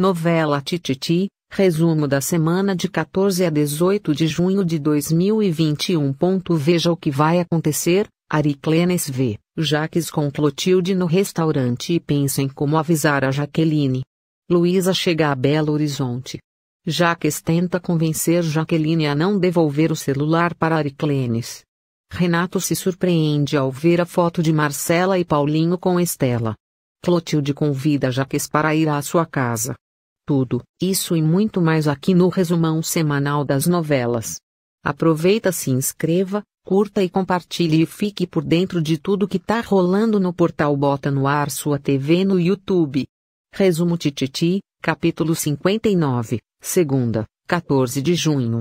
Novela Tititi, resumo da semana de 14 a 18 de junho de 2021. Veja o que vai acontecer, Ari Clenes vê, Jaques com Clotilde no restaurante e pensa em como avisar a Jaqueline. Luísa chega a Belo Horizonte. Jaques tenta convencer Jaqueline a não devolver o celular para Ariclenes. Renato se surpreende ao ver a foto de Marcela e Paulinho com Estela. Clotilde convida Jaques para ir à sua casa. Tudo, isso e muito mais aqui no resumão semanal das novelas. Aproveita, se inscreva, curta e compartilhe e fique por dentro de tudo que tá rolando no portal Bota no Ar sua TV no YouTube. Resumo Tititi, capítulo 59, segunda, 14 de junho.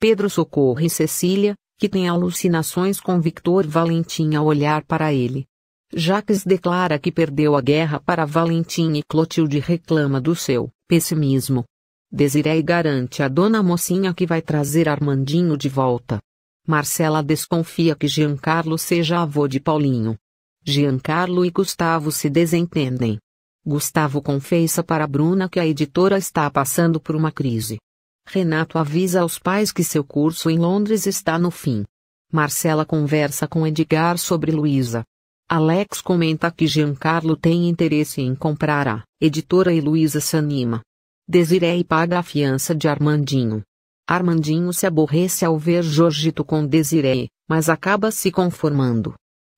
Pedro socorre Cecília, que tem alucinações com Victor Valentim ao olhar para ele. Jacques declara que perdeu a guerra para Valentim e Clotilde reclama do seu pessimismo. Desiree garante a dona mocinha que vai trazer Armandinho de volta. Marcela desconfia que Giancarlo seja avô de Paulinho. Giancarlo e Gustavo se desentendem. Gustavo confessa para Bruna que a editora está passando por uma crise. Renato avisa aos pais que seu curso em Londres está no fim. Marcela conversa com Edgar sobre Luísa. Alex comenta que Giancarlo tem interesse em comprar a editora e Luísa se anima. Desiree paga a fiança de Armandinho. Armandinho se aborrece ao ver Jorgito com Desiree, mas acaba se conformando.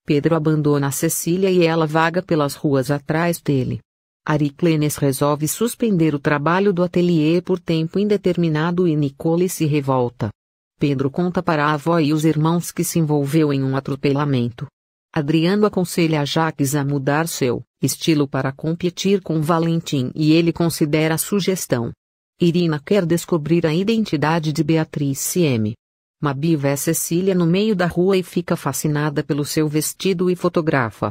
Pedro abandona Cecília e ela vaga pelas ruas atrás dele. Clenes resolve suspender o trabalho do ateliê por tempo indeterminado e Nicole se revolta. Pedro conta para a avó e os irmãos que se envolveu em um atropelamento Adriano aconselha a Jacques a mudar seu estilo para competir com Valentim e ele considera a sugestão. Irina quer descobrir a identidade de Beatriz M. Mabi vê é Cecília no meio da rua e fica fascinada pelo seu vestido e fotografa.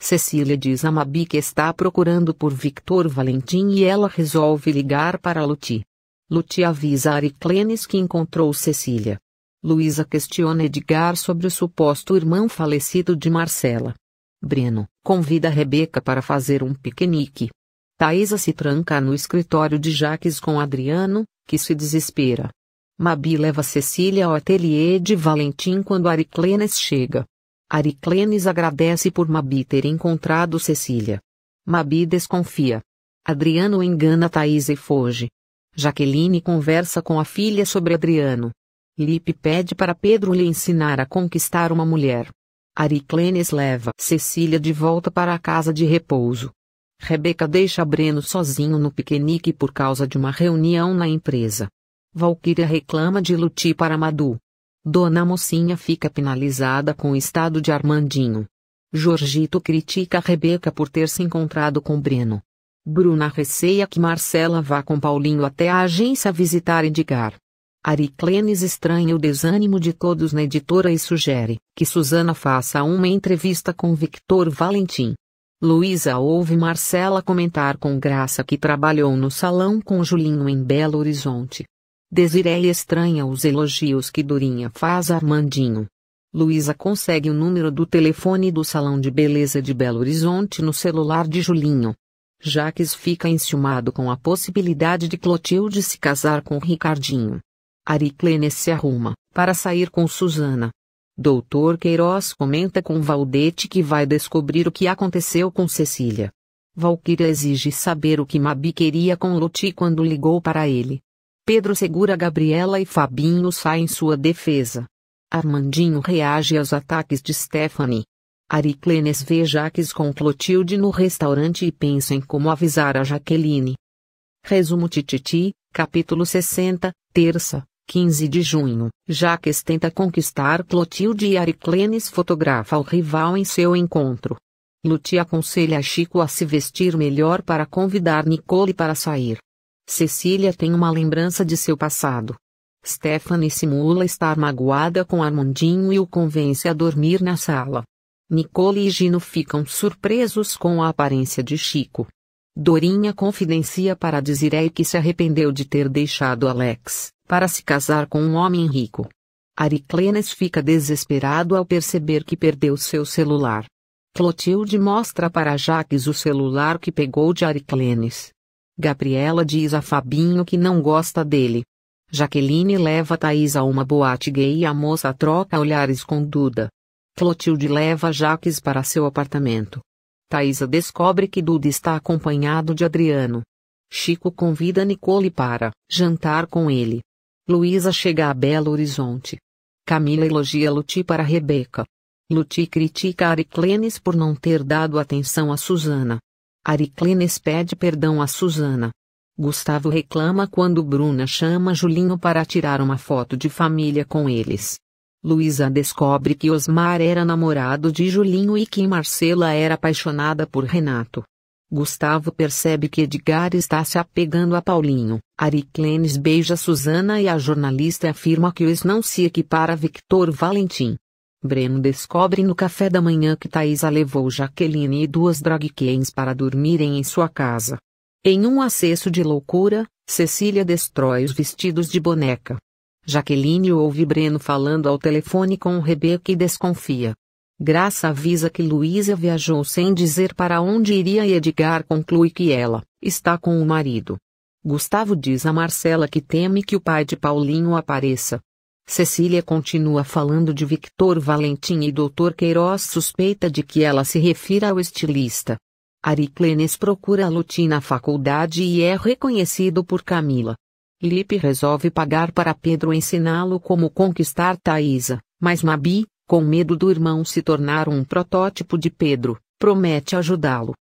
Cecília diz a Mabi que está procurando por Victor Valentim e ela resolve ligar para Luti. Luti avisa a Ariclenes que encontrou Cecília. Luísa questiona Edgar sobre o suposto irmão falecido de Marcela. Breno convida Rebeca para fazer um piquenique. Thaisa se tranca no escritório de Jaques com Adriano, que se desespera. Mabi leva Cecília ao ateliê de Valentim quando Ariclenes chega. Ariclenes agradece por Mabi ter encontrado Cecília. Mabi desconfia. Adriano engana Thaisa e foge. Jaqueline conversa com a filha sobre Adriano. Lipe pede para Pedro lhe ensinar a conquistar uma mulher. Ariclenes leva Cecília de volta para a casa de repouso. Rebeca deixa Breno sozinho no piquenique por causa de uma reunião na empresa. Valquíria reclama de Luti para Madu. Dona Mocinha fica penalizada com o estado de Armandinho. Jorgito critica Rebeca por ter se encontrado com Breno. Bruna receia que Marcela vá com Paulinho até a agência visitar e Ariclenes estranha o desânimo de todos na editora e sugere que Suzana faça uma entrevista com Victor Valentim. Luísa ouve Marcela comentar com graça que trabalhou no salão com Julinho em Belo Horizonte. Desireia estranha os elogios que Durinha faz a Armandinho. Luísa consegue o número do telefone do salão de beleza de Belo Horizonte no celular de Julinho. Jaques fica enciumado com a possibilidade de Clotilde se casar com Ricardinho. Ariclenes se arruma, para sair com Susana. Doutor Queiroz comenta com Valdete que vai descobrir o que aconteceu com Cecília. Valquíria exige saber o que Mabi queria com Loti quando ligou para ele. Pedro segura Gabriela e Fabinho sai em sua defesa. Armandinho reage aos ataques de Stephanie. Ariclenes vê Jaques com Clotilde no restaurante e pensa em como avisar a Jaqueline. Resumo Tititi, capítulo 60, terça. 15 de junho, Jaques tenta conquistar Clotilde e Ariclenes fotografa o rival em seu encontro. Luti aconselha Chico a se vestir melhor para convidar Nicole para sair. Cecília tem uma lembrança de seu passado. Stephanie simula estar magoada com Armandinho e o convence a dormir na sala. Nicole e Gino ficam surpresos com a aparência de Chico. Dorinha confidencia para Desiree que se arrependeu de ter deixado Alex para se casar com um homem rico. Ariclenes fica desesperado ao perceber que perdeu seu celular. Clotilde mostra para Jaques o celular que pegou de Ariclenes. Gabriela diz a Fabinho que não gosta dele. Jaqueline leva Thaís a uma boate gay e a moça troca olhares com Duda. Clotilde leva Jaques para seu apartamento. Thaisa descobre que Duda está acompanhado de Adriano. Chico convida Nicole para jantar com ele. Luísa chega a Belo Horizonte. Camila elogia Luti para Rebeca. Luti critica Ariclenes por não ter dado atenção a Suzana. Ariclenes pede perdão a Suzana. Gustavo reclama quando Bruna chama Julinho para tirar uma foto de família com eles. Luísa descobre que Osmar era namorado de Julinho e que Marcela era apaixonada por Renato. Gustavo percebe que Edgar está se apegando a Paulinho. Ariclenes beija Susana e a jornalista afirma que Luiz não se equipara a Victor Valentim. Breno descobre no café da manhã que Thaisa levou Jaqueline e duas drag queens para dormirem em sua casa. Em um acesso de loucura, Cecília destrói os vestidos de boneca. Jaqueline ouve Breno falando ao telefone com Rebeca e desconfia. Graça avisa que Luísa viajou sem dizer para onde iria e Edgar conclui que ela está com o marido. Gustavo diz a Marcela que teme que o pai de Paulinho apareça. Cecília continua falando de Victor Valentim e Dr. Queiroz suspeita de que ela se refira ao estilista. Ariclenes procura a Luti na faculdade e é reconhecido por Camila. Lipe resolve pagar para Pedro ensiná-lo como conquistar Thaisa, mas Mabi, com medo do irmão se tornar um protótipo de Pedro, promete ajudá-lo.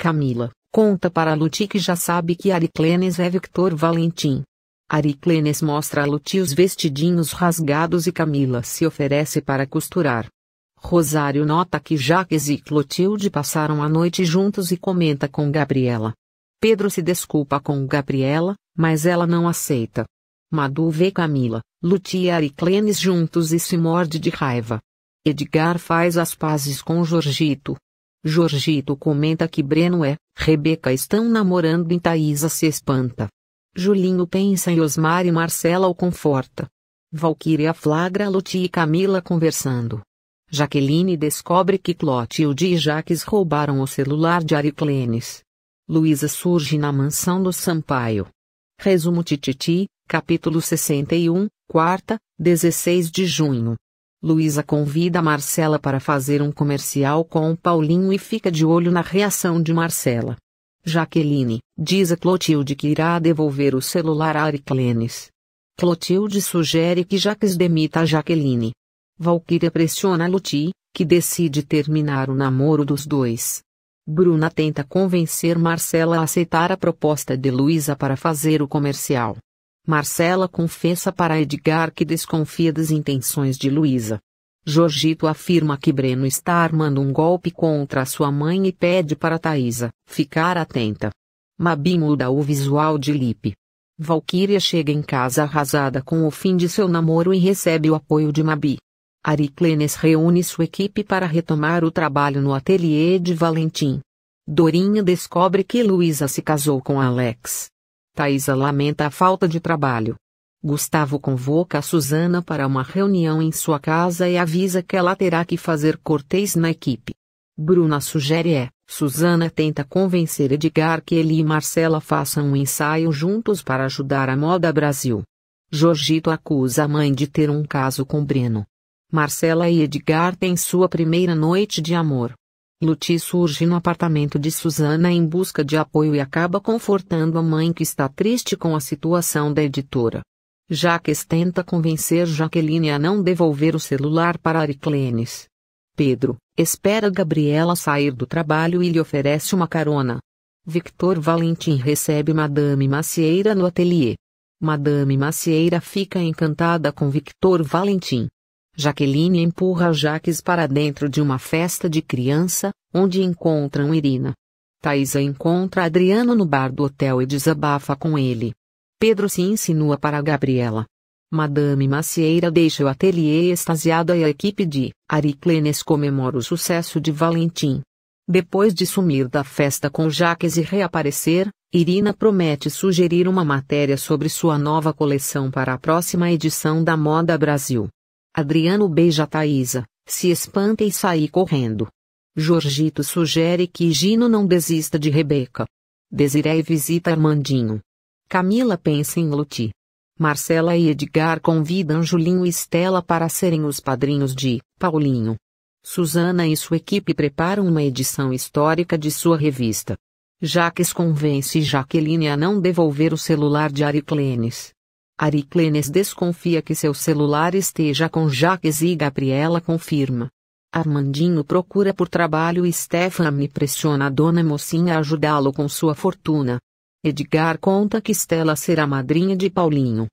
Camila, conta para Luti que já sabe que Ariclenes é Victor Valentim. Ariclenes mostra a Luti os vestidinhos rasgados e Camila se oferece para costurar. Rosário nota que Jaques e Clotilde passaram a noite juntos e comenta com Gabriela. Pedro se desculpa com Gabriela, mas ela não aceita. Madu vê Camila, Luti e Ariclenes juntos e se morde de raiva. Edgar faz as pazes com Jorgito. Jorgito comenta que Breno é, Rebeca estão namorando e Thaisa se espanta. Julinho pensa em Osmar e Marcela o conforta. Valkyria flagra Loti e Camila conversando. Jaqueline descobre que Clotilde e Jaques roubaram o celular de Ariclenes. Luísa surge na mansão do Sampaio. Resumo Tititi, capítulo 61, quarta, 16 de junho. Luísa convida Marcela para fazer um comercial com Paulinho e fica de olho na reação de Marcela. Jaqueline, diz a Clotilde que irá devolver o celular a Ariclenes. Clotilde sugere que Jaques demita a Jaqueline. Valkyria pressiona Luti, que decide terminar o namoro dos dois. Bruna tenta convencer Marcela a aceitar a proposta de Luísa para fazer o comercial. Marcela confessa para Edgar que desconfia das intenções de Luísa. Jorgito afirma que Breno está armando um golpe contra sua mãe e pede para Thaisa ficar atenta. Mabi muda o visual de Lipe. Valkyria chega em casa arrasada com o fim de seu namoro e recebe o apoio de Mabi. Ariclenes reúne sua equipe para retomar o trabalho no ateliê de Valentim. Dorinha descobre que Luísa se casou com Alex. Thaisa lamenta a falta de trabalho. Gustavo convoca Susana para uma reunião em sua casa e avisa que ela terá que fazer cortês na equipe. Bruna sugere é. Susana tenta convencer Edgar que ele e Marcela façam um ensaio juntos para ajudar a moda Brasil. Jorgito acusa a mãe de ter um caso com Breno. Marcela e Edgar têm sua primeira noite de amor. Luti surge no apartamento de Susana em busca de apoio e acaba confortando a mãe que está triste com a situação da editora. Jaques tenta convencer Jaqueline a não devolver o celular para Ariclenes. Pedro espera Gabriela sair do trabalho e lhe oferece uma carona. Victor Valentim recebe Madame Macieira no ateliê. Madame Macieira fica encantada com Victor Valentim. Jaqueline empurra Jaques para dentro de uma festa de criança, onde encontram Irina. Thaisa encontra Adriano no bar do hotel e desabafa com ele. Pedro se insinua para Gabriela. Madame Macieira deixa o ateliê extasiada e a equipe de Ariclenes comemora o sucesso de Valentim. Depois de sumir da festa com Jaques e reaparecer, Irina promete sugerir uma matéria sobre sua nova coleção para a próxima edição da Moda Brasil. Adriano beija Thaisa, se espanta e sai correndo. Jorgito sugere que Gino não desista de Rebeca. Desiree visita Armandinho. Camila pensa em Luti. Marcela e Edgar convidam Julinho e Estela para serem os padrinhos de Paulinho. Suzana e sua equipe preparam uma edição histórica de sua revista. Jaques convence Jaqueline a não devolver o celular de Ariclenes. Clenes desconfia que seu celular esteja com Jaques e Gabriela confirma. Armandinho procura por trabalho e Stephanie pressiona a dona mocinha a ajudá-lo com sua fortuna. Edgar conta que Stella será madrinha de Paulinho.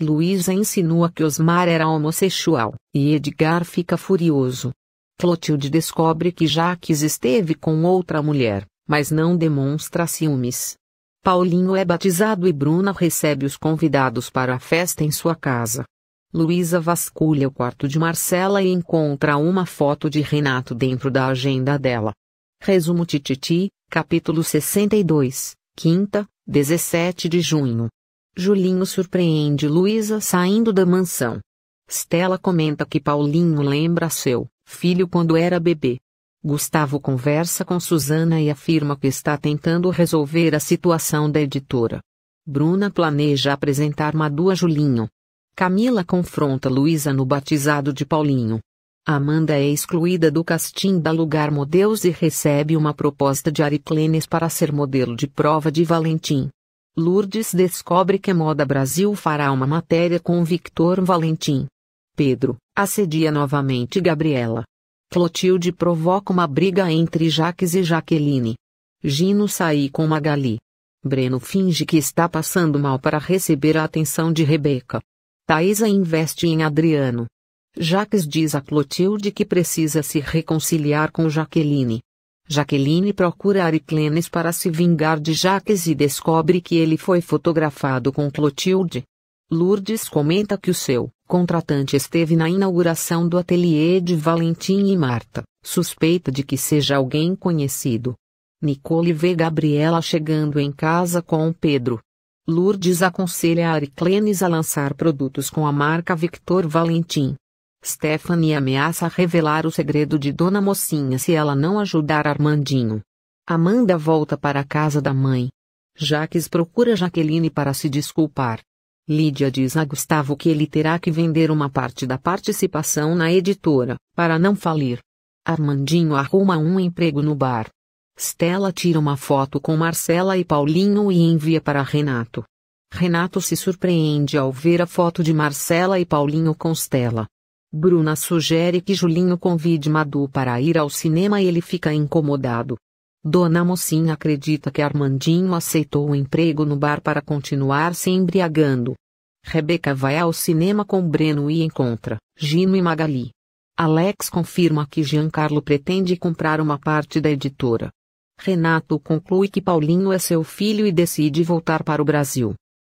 Luísa insinua que Osmar era homossexual, e Edgar fica furioso. Clotilde descobre que Jaques esteve com outra mulher, mas não demonstra ciúmes. Paulinho é batizado e Bruna recebe os convidados para a festa em sua casa. Luísa vasculha o quarto de Marcela e encontra uma foto de Renato dentro da agenda dela. Resumo Tititi, capítulo 62, quinta, 17 de junho. Julinho surpreende Luísa saindo da mansão. Stella comenta que Paulinho lembra seu filho quando era bebê. Gustavo conversa com Suzana e afirma que está tentando resolver a situação da editora. Bruna planeja apresentar Madu a Julinho. Camila confronta Luísa no batizado de Paulinho. Amanda é excluída do casting da Lugar Modelos e recebe uma proposta de Ariclenes para ser modelo de prova de Valentim. Lourdes descobre que Moda Brasil fará uma matéria com Victor Valentim. Pedro assedia novamente Gabriela. Clotilde provoca uma briga entre Jaques e Jaqueline. Gino sai com Magali. Breno finge que está passando mal para receber a atenção de Rebeca. Thaisa investe em Adriano. Jaques diz a Clotilde que precisa se reconciliar com Jaqueline. Jaqueline procura Ariclenes para se vingar de Jaques e descobre que ele foi fotografado com Clotilde. Lourdes comenta que o seu contratante esteve na inauguração do ateliê de Valentim e Marta, suspeita de que seja alguém conhecido. Nicole vê Gabriela chegando em casa com Pedro. Lourdes aconselha a Ariclenes a lançar produtos com a marca Victor Valentim. Stephanie ameaça revelar o segredo de Dona Mocinha se ela não ajudar Armandinho. Amanda volta para a casa da mãe. Jaques procura Jaqueline para se desculpar. Lídia diz a Gustavo que ele terá que vender uma parte da participação na editora, para não falir. Armandinho arruma um emprego no bar. Stella tira uma foto com Marcela e Paulinho e envia para Renato. Renato se surpreende ao ver a foto de Marcela e Paulinho com Stella. Bruna sugere que Julinho convide Madu para ir ao cinema e ele fica incomodado. Dona Mocinha acredita que Armandinho aceitou o emprego no bar para continuar se embriagando. Rebeca vai ao cinema com Breno e encontra Gino e Magali. Alex confirma que Giancarlo pretende comprar uma parte da editora. Renato conclui que Paulinho é seu filho e decide voltar para o Brasil.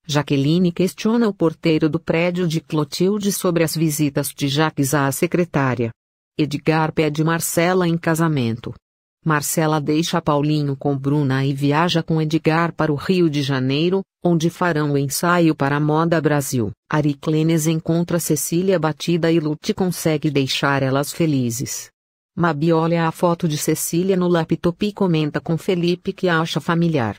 Jaqueline questiona o porteiro do prédio de Clotilde sobre as visitas de Jaques à secretária. Edgar pede Marcela em casamento. Marcela deixa Paulinho com Bruna e viaja com Edgar para o Rio de Janeiro, onde farão o ensaio para a Moda Brasil. Ariclenes encontra Cecília batida e Lute consegue deixar elas felizes. Mabi olha a foto de Cecília no laptop e comenta com Felipe que a acha familiar.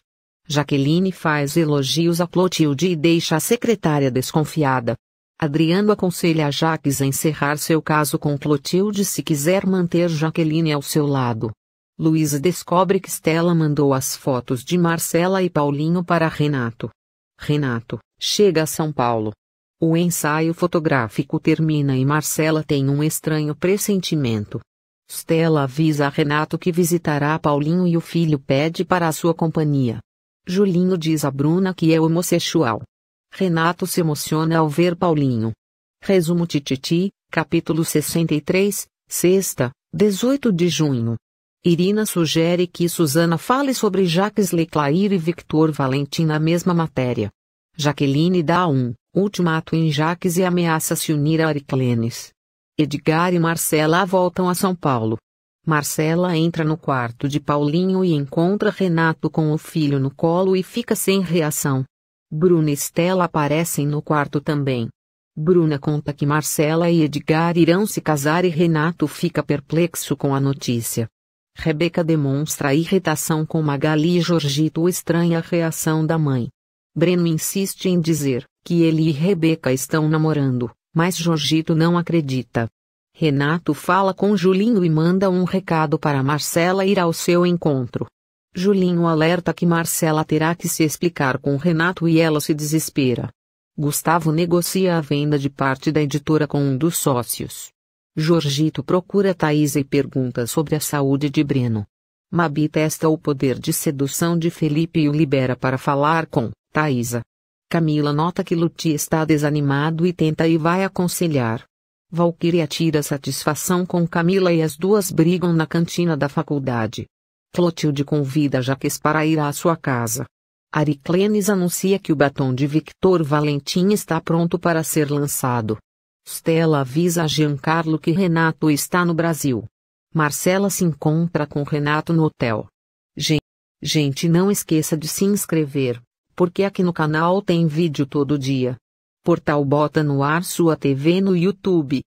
Jaqueline faz elogios a Clotilde e deixa a secretária desconfiada. Adriano aconselha a Jaques a encerrar seu caso com Clotilde se quiser manter Jaqueline ao seu lado. Luísa descobre que Stella mandou as fotos de Marcela e Paulinho para Renato. Renato chega a São Paulo. O ensaio fotográfico termina e Marcela tem um estranho pressentimento. Stella avisa a Renato que visitará Paulinho e o filho pede para a sua companhia. Julinho diz a Bruna que é homossexual. Renato se emociona ao ver Paulinho. Resumo Tititi, capítulo 63, sexta, 18 de junho. Irina sugere que Susana fale sobre Jacques Leclair e Victor Valentim na mesma matéria. Jaqueline dá um ultimato em Jacques e ameaça se unir a Ariclenes. Edgar e Marcela voltam a São Paulo. Marcela entra no quarto de Paulinho e encontra Renato com o filho no colo e fica sem reação. Bruna e Stella aparecem no quarto também. Bruna conta que Marcela e Edgar irão se casar e Renato fica perplexo com a notícia. Rebeca demonstra irritação com Magali e Jorgito estranha a reação da mãe. Breno insiste em dizer que ele e Rebeca estão namorando, mas Jorgito não acredita. Renato fala com Julinho e manda um recado para Marcela ir ao seu encontro. Julinho alerta que Marcela terá que se explicar com Renato e ela se desespera. Gustavo negocia a venda de parte da editora com um dos sócios. Jorgito procura Thaisa e pergunta sobre a saúde de Breno. Mabi testa o poder de sedução de Felipe e o libera para falar com Thaisa. Camila nota que Luti está desanimado e tenta e vai aconselhar. Valkyria tira satisfação com Camila e as duas brigam na cantina da faculdade. Clotilde convida Jaques para ir à sua casa. Ariclenes anuncia que o batom de Victor Valentim está pronto para ser lançado. Stella avisa a Giancarlo que Renato está no Brasil. Marcela se encontra com Renato no hotel. gente, não esqueça de se inscrever, porque aqui no canal tem vídeo todo dia. Portal Bota no Ar sua TV no YouTube.